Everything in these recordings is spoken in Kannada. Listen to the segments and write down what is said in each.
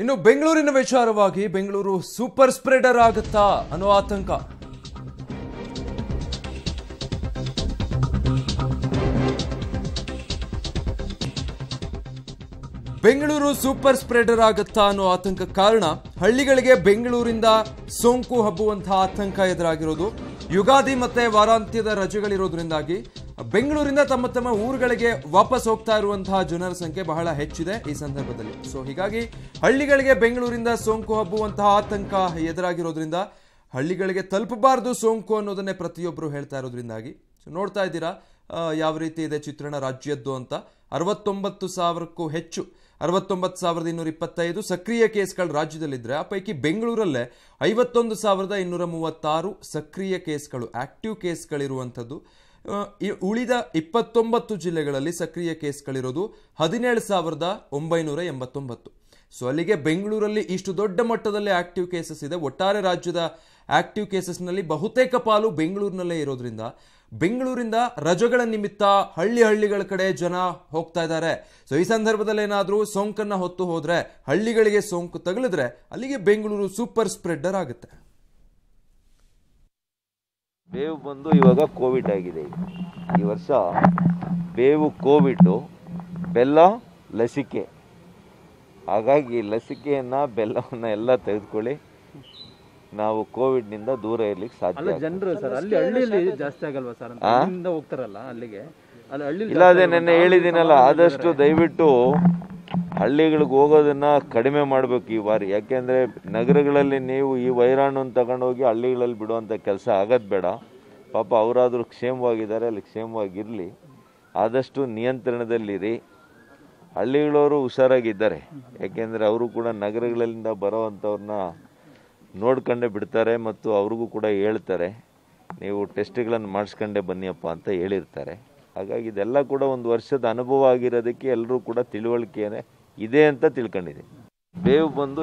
ಇನ್ನು ಬೆಂಗಳೂರಿನ ವಿಚಾರವಾಗಿ ಬೆಂಗಳೂರು ಸೂಪರ್ ಸ್ಪ್ರೆಡರ್ ಆಗುತ್ತಾ ಅನ್ನೋ ಆತಂಕ ಬೆಂಗಳೂರು ಸೂಪರ್ ಸ್ಪ್ರೆಡರ್ ಆಗುತ್ತಾ ಅನ್ನೋ ಆತಂಕ ಕಾರಣ ಹಳ್ಳಿಗಳಿಗೆ ಬೆಂಗಳೂರಿಂದ ಸೋಂಕು ಹಬ್ಬುವಂತಹ ಆತಂಕ ಎದುರಾಗಿರೋದು ಯುಗಾದಿ ಮತ್ತೆ ವಾರಾಂತ್ಯದ ರಜೆಗಳಿರೋದ್ರಿಂದಾಗಿ ಬೆಂಗಳೂರಿಂದ ತಮ್ಮ ತಮ್ಮ ಊರುಗಳಿಗೆ ವಾಪಸ್ ಹೋಗ್ತಾ ಇರುವಂತಹ ಜನರ ಸಂಖ್ಯೆ ಬಹಳ ಹೆಚ್ಚಿದೆ ಈ ಸಂದರ್ಭದಲ್ಲಿ ಸೊ ಹೀಗಾಗಿ ಹಳ್ಳಿಗಳಿಗೆ ಬೆಂಗಳೂರಿಂದ ಸೋಂಕು ಹಬ್ಬುವಂತಹ ಆತಂಕ ಎದುರಾಗಿರೋದ್ರಿಂದ ಹಳ್ಳಿಗಳಿಗೆ ತಲುಪಬಾರದು ಸೋಂಕು ಅನ್ನೋದನ್ನೇ ಪ್ರತಿಯೊಬ್ಬರು ಹೇಳ್ತಾ ಇರೋದ್ರಿಂದಾಗಿ ಸೊ ನೋಡ್ತಾ ಇದ್ದೀರಾ ಯಾವ ರೀತಿ ಇದೆ ಚಿತ್ರಣ ರಾಜ್ಯದ್ದು ಅಂತ ಅರವತ್ತೊಂಬತ್ತು ಸಾವಿರಕ್ಕೂ ಹೆಚ್ಚು ಅರವತ್ತೊಂಬತ್ತು ಸಾವಿರದ ಇನ್ನೂರ ಇಪ್ಪತ್ತೈದು ಸಕ್ರಿಯ ಕೇಸ್ಗಳು ರಾಜ್ಯದಲ್ಲಿದ್ದರೆ ಆ ಪೈಕಿ ಬೆಂಗಳೂರಲ್ಲೇ ಐವತ್ತೊಂದು ಸಾವಿರದ ಇನ್ನೂರ ಮೂವತ್ತಾರು ಸಕ್ರಿಯ ಕೇಸ್ಗಳು ಆಕ್ಟಿವ್ ಕೇಸ್ಗಳಿರುವಂಥದ್ದು ಈ ಉಳಿದ ಇಪ್ಪತ್ತೊಂಬತ್ತು ಜಿಲ್ಲೆಗಳಲ್ಲಿ ಸಕ್ರಿಯ ಕೇಸ್ಗಳಿರೋದು ಹದಿನೇಳು ಸಾವಿರದ ಒಂಬೈನೂರ ಎಂಬತ್ತೊಂಬತ್ತು ಸೊ ಅಲ್ಲಿಗೆ ಬೆಂಗಳೂರಲ್ಲಿ ಇಷ್ಟು ದೊಡ್ಡ ಮಟ್ಟದಲ್ಲಿ ಆಕ್ಟಿವ್ ಕೇಸಸ್ ಇದೆ ಒಟ್ಟಾರೆ ರಾಜ್ಯದ ಆಕ್ಟಿವ್ ಕೇಸಸ್ನಲ್ಲಿ ಬಹುತೇಕ ಪಾಲು ಬೆಂಗಳೂರಿನಲ್ಲೇ ಇರೋದ್ರಿಂದ ಬೆಂಗಳೂರಿಂದ ರಜಗಳ ನಿಮಿತ್ತ ಹಳ್ಳಿ ಹಳ್ಳಿಗಳ ಕಡೆ ಜನ ಹೋಗ್ತಾ ಇದ್ದಾರೆ ಸೊ ಈ ಸಂದರ್ಭದಲ್ಲಿ ಏನಾದರೂ ಸೋಂಕನ್ನು ಹೊತ್ತು ಹೋದರೆ ಹಳ್ಳಿಗಳಿಗೆ ಸೋಂಕು ತಗಲಿದ್ರೆ ಅಲ್ಲಿಗೆ ಬೆಂಗಳೂರು ಸೂಪರ್ ಸ್ಪ್ರೆಡ್ಡರ್ ಆಗುತ್ತೆ ಬೇವು ಬಂದು ಇವಾಗ ಕೋವಿಡ್ ಆಗಿದೆ ಈ ವರ್ಷ ಬೇವು ಕೋವಿಡ್ ಬೆಲ್ಲ ಲಸಿಕೆ ಹಾಗಾಗಿ ಲಸಿಕೆಯನ್ನ ಬೆಲ್ಲವನ್ನ ಎಲ್ಲ ತೆಗೆದುಕೊಳ್ಳಿ ನಾವು ಕೋವಿಡ್ ನಿಂದ ದೂರ ಇರ್ಲಿಕ್ಕೆ ಸಾಧ್ಯ ಜನರು ಸರ್ ಅಲ್ಲಿ ಜಾಸ್ತಿ ಆಗಲ್ವಾ ಸರ್ ಹೋಗ್ತಾರಲ್ಲ ಅಲ್ಲಿಗೆ ಇಲ್ಲ ಅದೇ ನೆನ್ನೆ ಹೇಳಿದ್ದೀನಲ್ಲ ಆದಷ್ಟು ದಯವಿಟ್ಟು ಹಳ್ಳಿಗಳಿಗೆ ಹೋಗೋದನ್ನು ಕಡಿಮೆ ಮಾಡಬೇಕು ಈ ಬಾರಿ ಯಾಕೆಂದರೆ ನಗರಗಳಲ್ಲಿ ನೀವು ಈ ವೈರಾಣುನ ತಗೊಂಡೋಗಿ ಹಳ್ಳಿಗಳಲ್ಲಿ ಬಿಡುವಂಥ ಕೆಲಸ ಆಗೋದು ಬೇಡ ಪಾಪ ಅವರಾದರೂ ಕ್ಷೇಮವಾಗಿದ್ದಾರೆ ಅಲ್ಲಿ ಕ್ಷೇಮವಾಗಿರಲಿ ಆದಷ್ಟು ನಿಯಂತ್ರಣದಲ್ಲಿರಿ ಹಳ್ಳಿಗಳವರು ಹುಷಾರಾಗಿದ್ದಾರೆ ಯಾಕೆಂದರೆ ಅವರು ಕೂಡ ನಗರಗಳಿಂದ ಬರೋವಂಥವ್ರನ್ನ ನೋಡ್ಕೊಂಡೇ ಬಿಡ್ತಾರೆ ಮತ್ತು ಅವ್ರಿಗೂ ಕೂಡ ಹೇಳ್ತಾರೆ ನೀವು ಟೆಸ್ಟ್ಗಳನ್ನು ಮಾಡಿಸ್ಕೊಂಡೇ ಬನ್ನಿಯಪ್ಪ ಅಂತ ಹೇಳಿರ್ತಾರೆ ಹಾಗಾಗಿ ಇದೆಲ್ಲ ಕೂಡ ಒಂದು ವರ್ಷದ ಅನುಭವ ಆಗಿರೋದಕ್ಕೆ ಎಲ್ಲರೂ ಕೂಡ ತಿಳುವಳಿಕೆನೇ ಇದೆ ಅಂತ ತಿಳ್ಕೊಂಡಿದೆ ಬೇವು ಬಂದು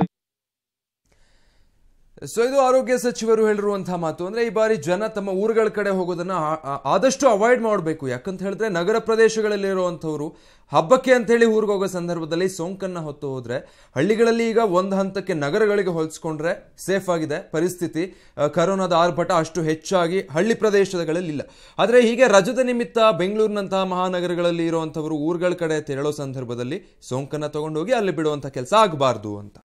ಸೊ ಇದು ಆರೋಗ್ಯ ಸಚಿವರು ಹೇಳಿರುವಂತಹ ಮಾತು ಅಂದ್ರೆ ಈ ಬಾರಿ ಜನ ತಮ್ಮ ಊರುಗಳ ಕಡೆ ಹೋಗೋದನ್ನ ಆದಷ್ಟು ಅವಾಯ್ಡ್ ಮಾಡಬೇಕು ಯಾಕಂತ ಹೇಳಿದ್ರೆ ನಗರ ಪ್ರದೇಶಗಳಲ್ಲಿ ಇರುವಂತವರು ಹಬ್ಬಕ್ಕೆ ಅಂತ ಹೇಳಿ ಊರಿಗೆ ಹೋಗೋ ಸಂದರ್ಭದಲ್ಲಿ ಸೋಂಕನ್ನ ಹೊತ್ತು ಹೋದ್ರೆ ಹಳ್ಳಿಗಳಲ್ಲಿ ಈಗ ಒಂದು ಹಂತಕ್ಕೆ ನಗರಗಳಿಗೆ ಹೋಲಿಸ್ಕೊಂಡ್ರೆ ಸೇಫ್ ಆಗಿದೆ ಪರಿಸ್ಥಿತಿ ಕರೋನಾದ ಆರ್ಭಟ ಅಷ್ಟು ಹೆಚ್ಚಾಗಿ ಹಳ್ಳಿ ಪ್ರದೇಶಗಳಲ್ಲಿ ಇಲ್ಲ ಆದರೆ ಹೀಗೆ ರಜದ ನಿಮಿತ್ತ ಬೆಂಗಳೂರಿನಂತಹ ಮಹಾನಗರಗಳಲ್ಲಿ ಇರುವಂತವರು ಊರುಗಳ ಕಡೆ ತೆರಳೋ ಸಂದರ್ಭದಲ್ಲಿ ಸೋಂಕನ್ನ ತಗೊಂಡೋಗಿ ಅಲ್ಲಿ ಬಿಡುವಂಥ ಕೆಲಸ ಆಗಬಾರ್ದು ಅಂತ